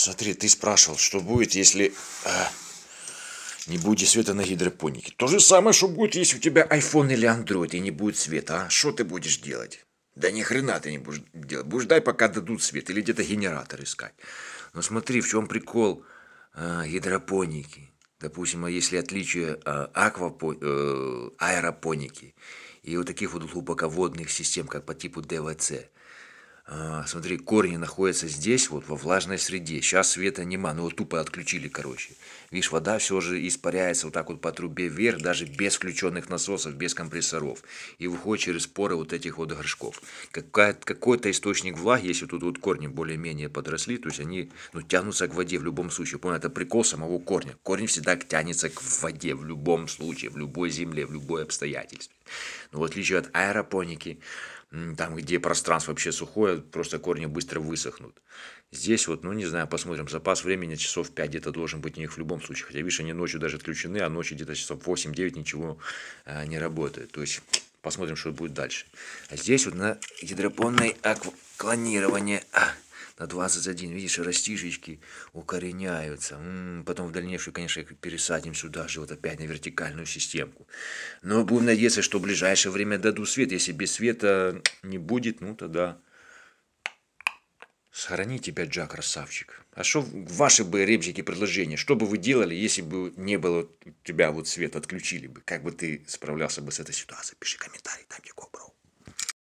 Смотри, ты спрашивал, что будет, если э, не будет света на гидропонике. То же самое, что будет, если у тебя iPhone или Android и не будет света. А что ты будешь делать? Да ни хрена ты не будешь делать. Будешь ждать, пока дадут свет или где-то генератор искать. Но смотри, в чем прикол э, гидропоники. Допустим, а если отличие э, аквапо, э, аэропоники и вот таких вот глубоководных систем, как по типу ДВЦ – а, смотри, корни находятся здесь, вот во влажной среде. Сейчас света нема, но ну, его тупо отключили, короче. Видишь, вода все же испаряется вот так вот по трубе вверх, даже без включенных насосов, без компрессоров. И выходит через поры вот этих вот горшков. Какой-то источник влаги, если тут вот корни более-менее подросли, то есть они ну, тянутся к воде в любом случае. Понял, это прикол самого корня. Корень всегда тянется к воде в любом случае, в любой земле, в любое обстоятельстве. Но ну, в отличие от аэропоники, там, где пространство вообще сухое, просто корни быстро высохнут. Здесь вот, ну не знаю, посмотрим, запас времени часов 5 где-то должен быть у них в любом случае. Хотя, видишь, они ночью даже отключены, а ночью где-то часов 8-9 ничего э, не работает. То есть посмотрим, что будет дальше. А здесь вот на гидропонной акваклонирование на 21, видишь, растишечки укореняются. М-м, потом в дальнейшем, конечно, их пересадим сюда же, вот опять на вертикальную системку. Но будем надеяться, что в ближайшее время дадут свет. Если без света не будет, ну тогда... Схорони тебя, Джак, красавчик. А что ваши бы репчики предложения? Что бы вы делали, если бы не было у тебя вот свет, отключили бы? Как бы ты справлялся бы с этой ситуацией? Пиши комментарий, там где Кобров.